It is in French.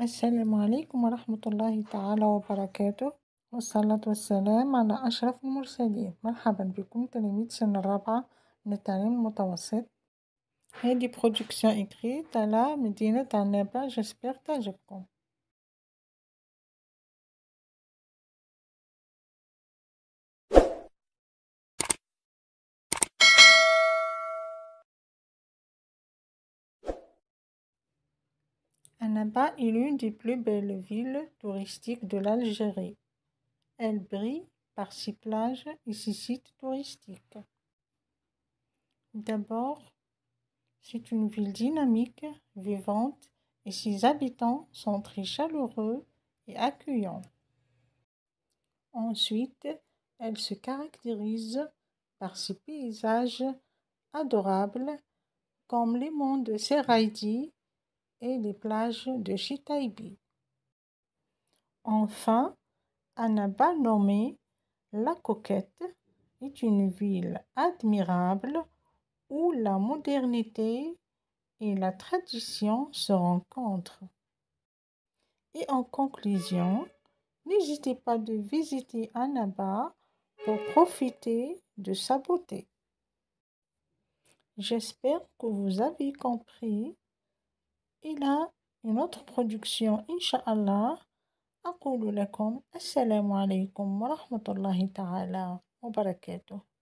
السلام عليكم ورحمة الله تعالى وبركاته والصلاة والسلام على أشرف المرسلين مرحبا بكم تلاميذ سن الرابعة من التعليم المتوسط هذه برودكسيون إكريت على مدينة عنابة جسبيغ تعجبكم Annaba est l'une des plus belles villes touristiques de l'Algérie. Elle brille par ses plages et ses sites touristiques. D'abord, c'est une ville dynamique, vivante et ses habitants sont très chaleureux et accueillants. Ensuite, elle se caractérise par ses paysages adorables comme les monts de Seraidi et les plages de Chitaïbi. Enfin, Anaba, nommée La Coquette est une ville admirable où la modernité et la tradition se rencontrent. Et en conclusion, n'hésitez pas de visiter Anaba pour profiter de sa beauté. J'espère que vous avez compris إلى نوتر برودكسيون إن شاء الله أقول لكم السلام عليكم ورحمة الله تعالى وبركاته